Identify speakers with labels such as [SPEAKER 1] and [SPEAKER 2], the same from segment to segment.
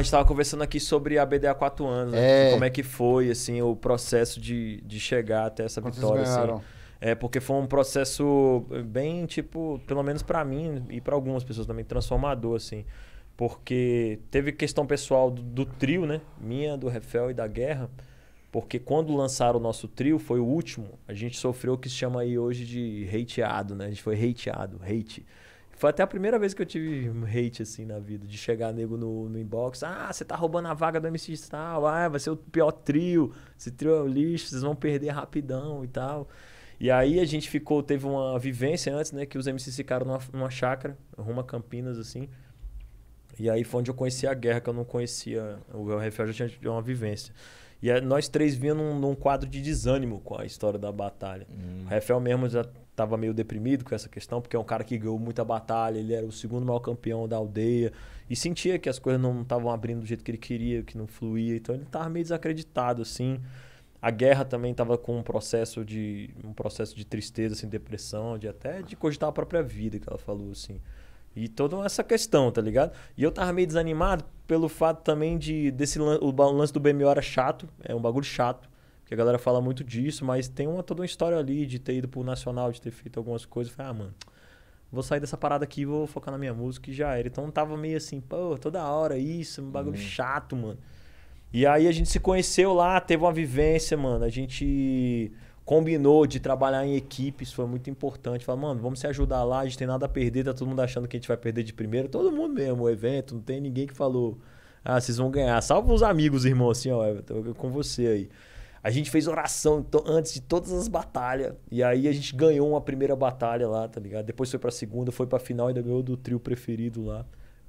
[SPEAKER 1] a gente tava conversando aqui sobre a BD há quatro anos, né? é... Como é que foi, assim, o processo de, de chegar até essa vitória, assim. É, porque foi um processo bem, tipo, pelo menos para mim e para algumas pessoas também, transformador, assim. Porque teve questão pessoal do, do trio, né? Minha, do Rafael e da Guerra. Porque quando lançaram o nosso trio, foi o último, a gente sofreu o que se chama aí hoje de hateado, né? A gente foi hateado, hate. Foi até a primeira vez que eu tive hate, assim, na vida. De chegar nego no, no inbox. Ah, você tá roubando a vaga do MC tal. Ah, vai ser o pior trio. Esse trio é o lixo, vocês vão perder rapidão e tal. E aí a gente ficou, teve uma vivência antes, né? Que os MCs ficaram numa, numa chácara, rumo a Campinas, assim. E aí foi onde eu conheci a guerra, que eu não conhecia. O Rafael já tinha uma vivência. E é, nós três vinha num, num, quadro de desânimo com a história da batalha. Hum. O Rafael mesmo já estava meio deprimido com essa questão, porque é um cara que ganhou muita batalha, ele era o segundo maior campeão da aldeia, e sentia que as coisas não estavam abrindo do jeito que ele queria, que não fluía, então ele estava meio desacreditado, assim. A guerra também estava com um processo de um processo de tristeza, assim, depressão, de até de cogitar a própria vida, que ela falou, assim. E toda essa questão, tá ligado? E eu tava meio desanimado pelo fato também de desse lan o lance do BMO era chato, é um bagulho chato que a galera fala muito disso, mas tem uma, toda uma história ali de ter ido pro Nacional, de ter feito algumas coisas. Eu falei, ah, mano, vou sair dessa parada aqui, vou focar na minha música e já era. Então tava meio assim, pô, toda hora isso, um bagulho hum. chato, mano. E aí a gente se conheceu lá, teve uma vivência, mano. A gente combinou de trabalhar em equipes, foi muito importante. Falar, mano, vamos se ajudar lá, a gente tem nada a perder, tá todo mundo achando que a gente vai perder de primeiro, Todo mundo mesmo, o evento, não tem ninguém que falou, ah, vocês vão ganhar. Salva os amigos, irmão, assim, ó, eu tô com você aí. A gente fez oração antes de todas as batalhas. E aí a gente ganhou uma primeira batalha lá, tá ligado? Depois foi pra segunda, foi pra final, e ainda ganhou do trio preferido lá.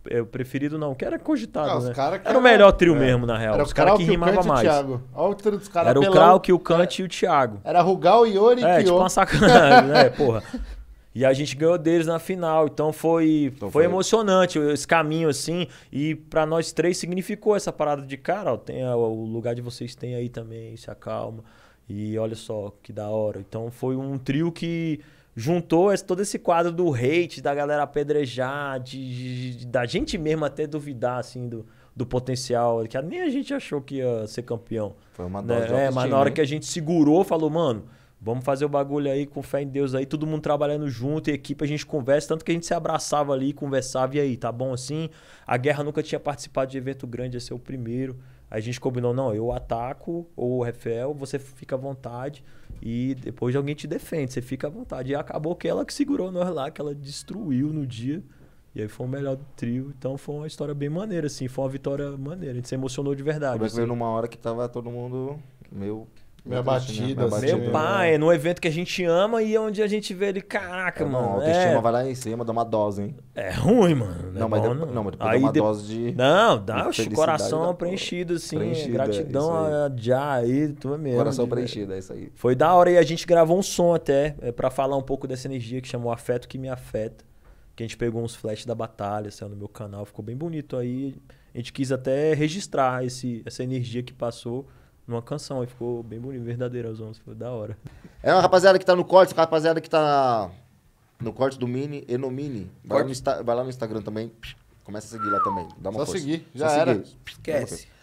[SPEAKER 1] É, o preferido não, que era cogitado, ah, né? Cara era, era, o melhor trio é. mesmo, na real. Era os caras que rimavam mais. o trio dos Era pelão. o Krauk, o Kant é. e o Thiago. Era Rugal, Iori e É, tipo Kyo. tipo uma sacanagem, né? Porra. E a gente ganhou deles na final. Então foi, então foi, foi, emocionante esse caminho, assim. E para nós três significou essa parada de, cara, ó, tem, o lugar de vocês tem aí também, se acalma. E olha só, que da hora. Então foi um trio que juntou esse, todo esse quadro do hate, da galera apedrejar, de, de, da gente mesmo até duvidar, assim, do, do potencial. Que nem a gente achou que ia ser campeão. Foi uma né, dose né? É, mas na hora que a gente segurou, falou, mano Vamos fazer o bagulho aí com fé em Deus aí, todo mundo trabalhando junto, e equipe, a gente conversa, tanto que a gente se abraçava ali, conversava, e aí, tá bom assim? A guerra nunca tinha participado de evento grande, ia ser é o primeiro. Aí a gente combinou, não, eu ataco, ou o Rafael, você fica à vontade, e depois alguém te defende, você fica à vontade. E acabou que ela que segurou nós lá, que ela destruiu no dia. E aí foi o melhor do trio. Então foi uma história bem maneira, assim. Foi uma vitória maneira. A gente se emocionou de verdade. Mas é assim. veio numa hora que tava todo mundo meio minha batida, assim. Meu pai, É num evento que a gente ama e é onde a gente vê ele, caraca, é, mano. Não, a é. autoestima é... vai lá em cima, dá uma dose, hein? É ruim, mano. É não, é mas, bom, não. mas depois aí dá uma de... dose de. Não, dá de o coração da... preenchido, assim. Preenchido, gratidão a já aí, tu é mesmo. Coração de... preenchido, é isso aí. Foi da hora e a gente gravou um som até, é, para falar um pouco dessa energia que chamou Afeto que Me Afeta. Que a gente pegou uns flash da batalha, saiu no meu canal, ficou bem bonito aí. A gente quis até registrar esse, essa energia que passou numa canção. Aí ficou bem bonito, verdadeiro aos homens, foi da hora. É uma rapaziada que tá no corte, rapaziada que tá no corte do Mini e no Mini. Vai lá no, vai lá no Instagram também. Começa a seguir lá também. Dá uma Só força. seguir, já Só era. Seguir. Esquece.